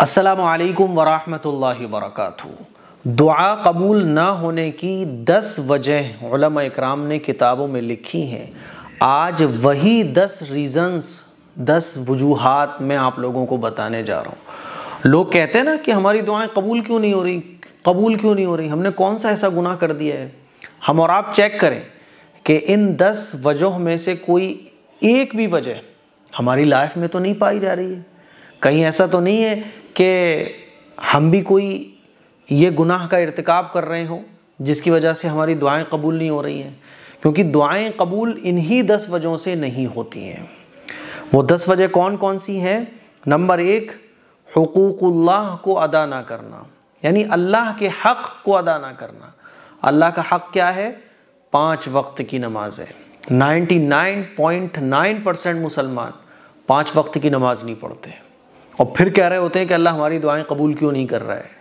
असलकम वरहमल वरक दुआ कबूल ना होने की दस वजह इकराम ने किताबों में लिखी हैं आज वही दस रीज़न्स दस वजूहत मैं आप लोगों को बताने जा रहा हूँ लोग कहते हैं ना कि हमारी दुआएं कबूल क्यों नहीं हो रही कबूल क्यों नहीं हो रही हमने कौन सा ऐसा गुनाह कर दिया है हम और आप चेक करें कि इन दस वजह में से कोई एक भी वजह हमारी लाइफ में तो नहीं पाई जा रही है कहीं ऐसा तो नहीं है कि हम भी कोई ये गुनाह का इरतकब कर रहे हों जिसकी वजह से हमारी दुआएं कबूल नहीं हो रही हैं क्योंकि दुआएं कबूल इन्हीं दस वजहों से नहीं होती हैं वो दस वजह कौन कौन सी हैं नंबर एक हकूक़ल्ला को अदा ना करना यानी अल्लाह के हक़ को अदा ना करना अल्लाह का हक़ क्या है पाँच वक्त की नमाज है 99.9 परसेंट मुसलमान पाँच वक्त की नमाज नहीं पढ़ते और फिर कह रहे होते हैं कि अल्लाह हमारी दुआएं कबूल क्यों नहीं कर रहा है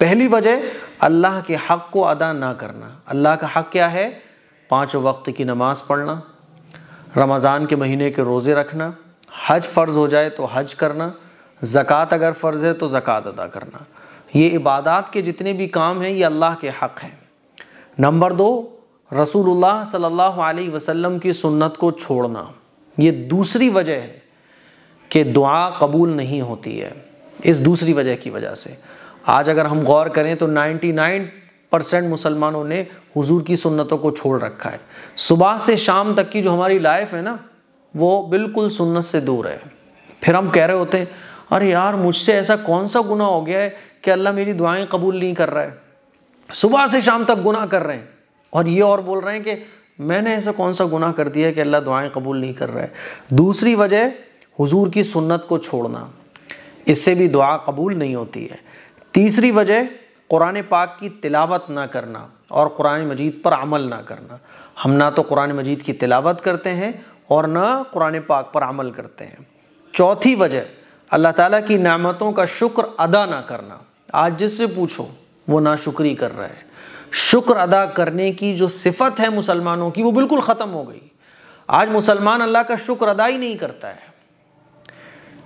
पहली वजह अल्लाह के हक़ को अदा ना करना अल्लाह का हक़ क्या है पाँच वक्त की नमाज़ पढ़ना रमज़ान के महीने के रोज़े रखना हज फ़र्ज़ हो जाए तो हज करना ज़क़़त अगर फ़र्ज़ है तो ज़क़़त अदा करना ये इबादत के जितने भी काम हैं ये अल्लाह के हक़ हैं नंबर दो रसूलुल्लाह सल्लल्लाहु अलैहि वसल्लम की सुन्नत को छोड़ना ये दूसरी वजह है कि दुआ कबूल नहीं होती है इस दूसरी वजह की वजह से आज अगर हम गौर करें तो 99 परसेंट मुसलमानों ने हुजूर की सुन्नतों को छोड़ रखा है सुबह से शाम तक की जो हमारी लाइफ है ना वो बिल्कुल सुन्नत से दूर है फिर हम कह रहे होते हैं अरे यार मुझसे ऐसा कौन सा गुना हो गया है कि अल्लाह मेरी दुआएं कबूल नहीं कर रहा है सुबह से शाम तक गुना कर रहे हैं और ये और बोल रहे हैं कि मैंने ऐसा कौन सा गुना कर दिया है कि अल्लाह दुआएं कबूल नहीं कर रहा है दूसरी वजह हुजूर की सुन्नत को छोड़ना इससे भी दुआ कबूल नहीं होती है तीसरी वजह कुरान पाक की तिलावत ना करना और कुरान मजीद पर अमल ना करना हम ना तो कुरान मजीद की तिलावत करते हैं और ना कुरान पाक पर अमल करते हैं चौथी वजह अल्लाह ताला की नामतों का शुक्र अदा ना करना आज जिससे पूछो वो ना शुक्री कर रहा है शुक्र अदा करने की जो सिफत है मुसलमानों की वो बिल्कुल ख़त्म हो गई आज मुसलमान अल्लाह का शुक्र अदा ही नहीं करता है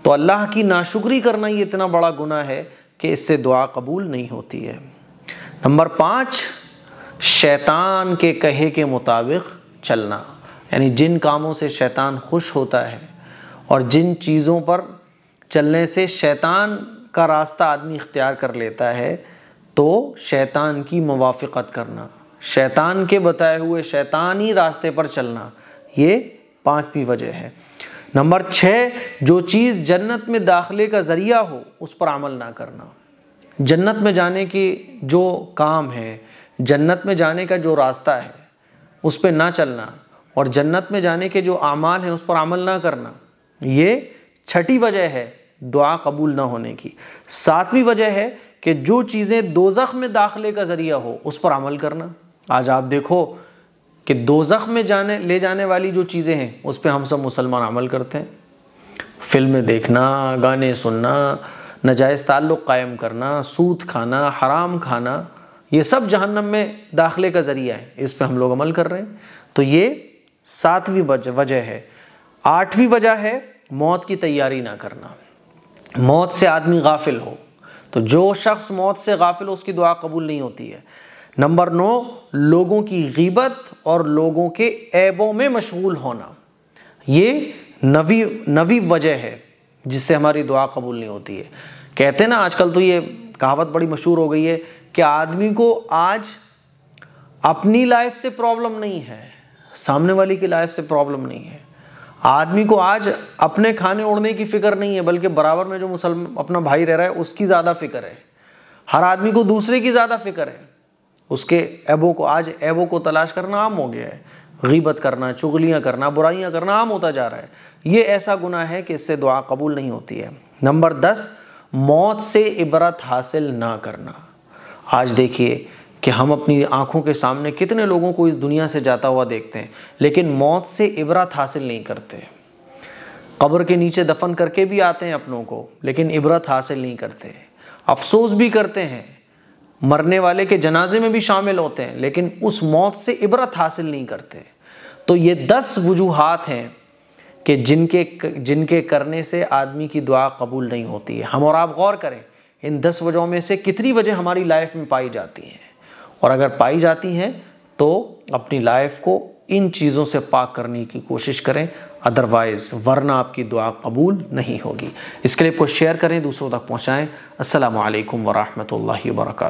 तो अल्लाह की नाशुक्री करना ये इतना बड़ा गुना है कि इससे दुआ कबूल नहीं होती है नंबर पाँच शैतान के कहे के मुताबिक चलना यानी जिन कामों से शैतान खुश होता है और जिन चीज़ों पर चलने से शैतान का रास्ता आदमी इख्तियार कर लेता है तो शैतान की मुाफ़त करना शैतान के बताए हुए शैतानी रास्ते पर चलना ये पाँचवीं वजह है नंबर छः जो चीज़ जन्नत में दाखिले का ज़रिया हो उस पर अमल ना करना जन्नत में जाने की जो काम है जन्नत में जाने का जो रास्ता है उस पर ना चलना और जन्नत में जाने के जो अमाल हैं उस पर अमल ना करना ये छठी वजह है दुआ कबूल ना होने की सातवीं वजह है कि जो चीज़ें दोजख में दाखिले का ज़रिया हो उस पर अमल करना आज आप देखो कि जख्म में जाने ले जाने वाली जो चीज़ें हैं उस पर हम सब मुसलमान अमल करते हैं फिल्में देखना गाने सुनना नजायज़ ताल्लुक़ कायम करना सूत खाना हराम खाना ये सब जहन्नम में दाखिले का ज़रिया है इस पर हम लोग अमल कर रहे हैं तो ये सातवीं वजह है आठवीं वजह है मौत की तैयारी ना करना मौत से आदमी गाफिल हो तो जो शख्स मौत से गाफिल हो उसकी दुआ कबूल नहीं होती है नंबर नौ लोगों की गीबत और लोगों के ऐबों में मशगूल होना ये नवी नवी वजह है जिससे हमारी दुआ कबूल नहीं होती है कहते हैं ना आजकल तो ये कहावत बड़ी मशहूर हो गई है कि आदमी को आज अपनी लाइफ से प्रॉब्लम नहीं है सामने वाली की लाइफ से प्रॉब्लम नहीं है आदमी को आज अपने खाने ओढ़ने की फ़िक्र नहीं है बल्कि बराबर में जो मुसलमान अपना भाई रह रहा है उसकी ज़्यादा फ़िक्र है हर आदमी को दूसरे की ज़्यादा फ़िक्र है उसके ऐबों को आज ऐबों को तलाश करना आम हो गया है गीबत करना चुगलियाँ करना बुराइयाँ करना आम होता जा रहा है ये ऐसा गुना है कि इससे दुआ कबूल नहीं होती है नंबर दस मौत से इबरत हासिल ना करना आज देखिए कि हम अपनी आंखों के सामने कितने लोगों को इस दुनिया से जाता हुआ देखते हैं लेकिन मौत से इबरत हासिल नहीं करते कब्र के नीचे दफन करके भी आते हैं अपनों को लेकिन इबरत हासिल नहीं करते अफसोस भी करते हैं मरने वाले के जनाजे में भी शामिल होते हैं लेकिन उस मौत से इबरत हासिल नहीं करते तो ये दस वजूहत हैं कि जिनके जिनके करने से आदमी की दुआ कबूल नहीं होती है हम और आप गौर करें इन दस वजहों में से कितनी वजह हमारी लाइफ में पाई जाती हैं और अगर पाई जाती हैं तो अपनी लाइफ को इन चीज़ों से पाक करने की कोशिश करें अदरवाइज़ वरना आपकी दुआ कबूल नहीं होगी इस क्लिप को शेयर करें दूसरों तक पहुँचाएँ असल वरहमल वर्क